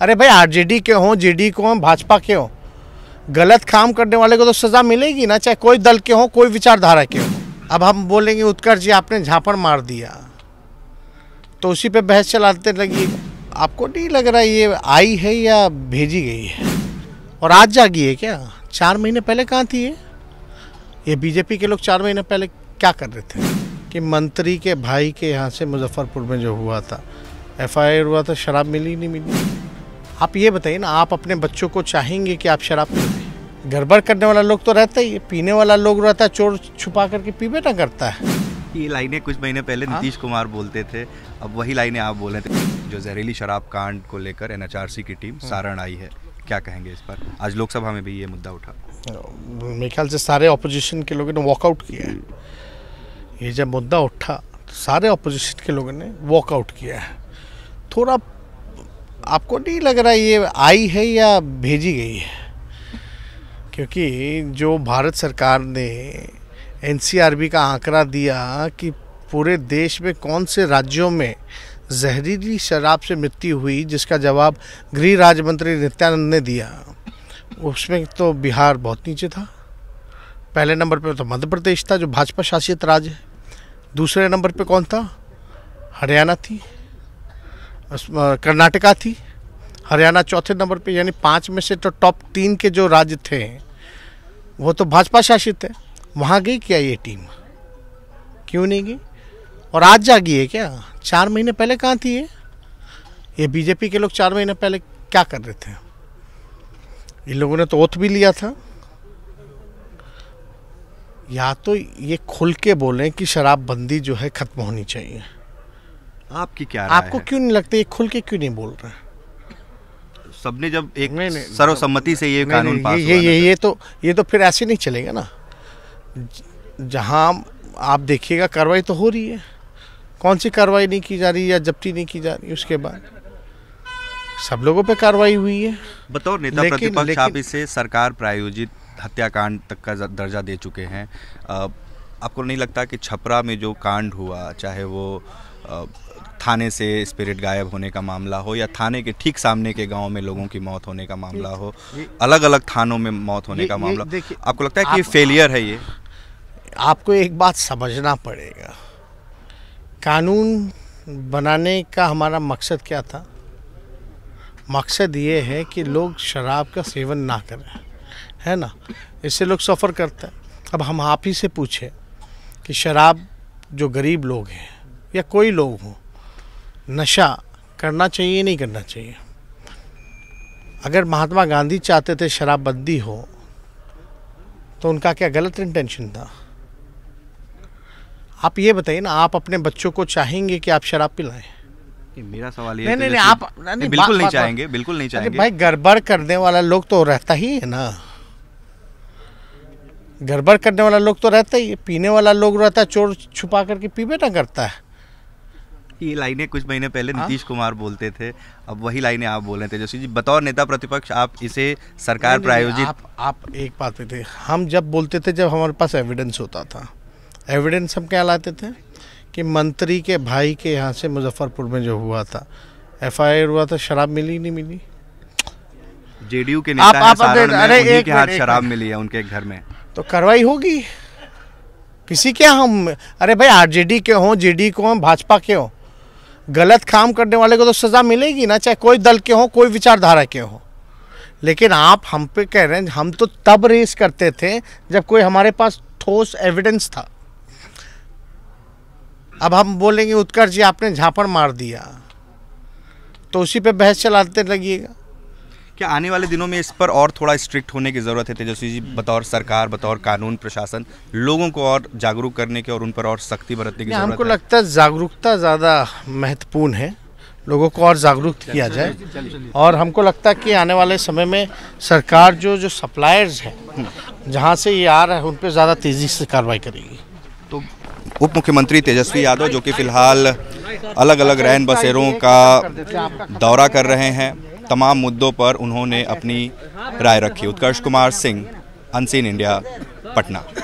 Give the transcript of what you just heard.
अरे भाई आरजेडी के हों जेडी के हों भाजपा के हों गलत काम करने वाले को तो सज़ा मिलेगी ना चाहे कोई दल के हों कोई विचारधारा के हों अब हम बोलेंगे उत्कर्ष जी आपने झापड़ मार दिया तो उसी पे बहस चलाते लगी आपको नहीं लग रहा ये आई है या भेजी गई है और आज जागी है क्या चार महीने पहले कहाँ थी ये ये बीजेपी के लोग चार महीने पहले क्या कर रहे थे कि मंत्री के भाई के यहाँ से मुजफ्फरपुर में जो हुआ था एफआईआर हुआ था शराब मिली नहीं मिली आप ये बताइए ना आप अपने बच्चों को चाहेंगे कि आप शराब गड़बड़ करने वाला लोग तो रहता ही पीने वाला लोग रहता है चोर छुपा करके पीबे ना करता है ये लाइनें कुछ महीने पहले हाँ? नीतीश कुमार बोलते थे अब वही लाइनें आप बोले थे जो जहरीली शराब कांड को लेकर एन की टीम हाँ। सारण आई है क्या कहेंगे इस पर आज लोकसभा में भी ये मुद्दा उठा मेरे ख्याल से सारे ऑपोजिशन के लोगों ने वॉकआउट किया है ये जब मुद्दा उठा तो सारे ऑपोजिशन के लोगों ने वॉकआउट किया है थोड़ा आपको नहीं लग रहा ये आई है या भेजी गई है क्योंकि जो भारत सरकार ने एन का आंकड़ा दिया कि पूरे देश में कौन से राज्यों में जहरीली शराब से मृत्यु हुई जिसका जवाब गृह राज्य मंत्री नित्यानंद ने दिया उसमें तो बिहार बहुत नीचे था पहले नंबर पे तो मध्य प्रदेश था जो भाजपा शासित राज्य है दूसरे नंबर पे कौन था हरियाणा थी कर्नाटका थी हरियाणा चौथे नंबर पे यानी पाँच में से तो टॉप तीन के जो राज्य थे वो तो भाजपा शासित है वहाँ गई क्या ये टीम क्यों नहीं गई और आज जा गई है क्या चार महीने पहले कहाँ थी ये ये बीजेपी के लोग चार महीने पहले क्या कर रहे थे इन लोगों ने तो ओथ भी लिया था या तो ये खुल के बोलें कि शराबबंदी जो है ख़त्म होनी चाहिए आपकी क्या आपको है? क्यों नहीं लगता ये खुल के क्यों नहीं बोल रहा सबने जब एक नहीं, नहीं, सर्वसम्मति से ये कानून पास ये ये ये तो-, तो ये तो फिर ऐसे नहीं चलेगा ना जहाँ आप देखिएगा कार्रवाई तो हो रही है कौन सी कार्रवाई नहीं की जा रही या जब्ती नहीं की जा रही उसके बाद सब लोगों पे कार्रवाई हुई है बतौर नेता प्रतिपक्ष आप इसे सरकार प्रायोजित हत्याकांड तक का दर्जा दे चुके हैं आपको नहीं लगता कि छपरा में जो कांड हुआ चाहे वो थाने से स्पिरिट गायब होने का मामला हो या थाने के ठीक सामने के गांव में लोगों की मौत होने का मामला हो अलग अलग थानों में मौत होने का मामला आपको लगता है कि फेलियर है ये आपको एक बात समझना पड़ेगा कानून बनाने का हमारा मकसद क्या था मकसद ये है कि लोग शराब का सेवन ना करें है ना इससे लोग सफ़र करते हैं अब हम आप ही से पूछें कि शराब जो गरीब लोग हैं या कोई लोग हो नशा करना चाहिए नहीं करना चाहिए अगर महात्मा गांधी चाहते थे शराबबंदी हो तो उनका क्या गलत इंटेंशन था आप ये बताइए ना आप अपने बच्चों को चाहेंगे कि आप शराब पिलाएं मेरा सवाल ये नहीं नहीं, नहीं आप नहीं, बिल्कुल नहीं चाहेंगे बिल्कुल नहीं चाहेंगे भाई गड़बड़ करने वाला लोग तो रहता ही है ना गड़बड़ करने वाला लोग तो रहता ही पीने वाला लोग रहता है चोर छुपा करके पीबे ना करता है ये लाइनें कुछ महीने पहले हाँ। नीतीश कुमार बोलते थे अब वही लाइनें आप बोल रहे थे जोशी जी बतौर नेता प्रतिपक्ष आप इसे सरकार प्रायोजित आप, आप एक बात पे थे हम जब बोलते थे जब हमारे पास एविडेंस होता था एविडेंस हम क्या लाते थे कि मंत्री के भाई के यहाँ से मुजफ्फरपुर में जो हुआ था एफ हुआ था शराब मिली नहीं मिली जेडीयू के नेता आप, आप, अरे एक, एक, एक, एक, शराब मिली है उनके घर में तो कार्रवाई होगी किसी के हम अरे भाई आरजेडी के हों जेडी के हों भाजपा के हों गलत काम करने वाले को तो सज़ा मिलेगी ना चाहे कोई दल के हों कोई विचारधारा के हों लेकिन आप हम पे कह रहे हैं हम तो तब रेस करते थे जब कोई हमारे पास ठोस एविडेंस था अब हम बोलेंगे उत्कर्ष जी आपने झापड़ मार दिया तो उसी पे बहस चलाते लगिएगा क्या आने वाले दिनों में इस पर और थोड़ा स्ट्रिक्ट होने की ज़रूरत है तेजस्वी जी बतौर सरकार बतौर कानून प्रशासन लोगों को और जागरूक करने के और उन पर और सख्ती बरतने की हमको लगता है जागरूकता ज़्यादा महत्वपूर्ण है लोगों को और जागरूक किया जाए और हमको लगता है कि आने वाले समय में सरकार जो जो सप्लायर्स हैं हम्म। जहाँ से ये आ रहा है उन पर ज़्यादा तेज़ी से कार्रवाई करेगी तो उप मुख्यमंत्री तेजस्वी यादव जो कि फिलहाल अलग अलग रैन बसेरों का दौरा कर रहे हैं तमाम मुद्दों पर उन्होंने अपनी राय रखी उत्कर्ष कुमार सिंह अनसीन इंडिया पटना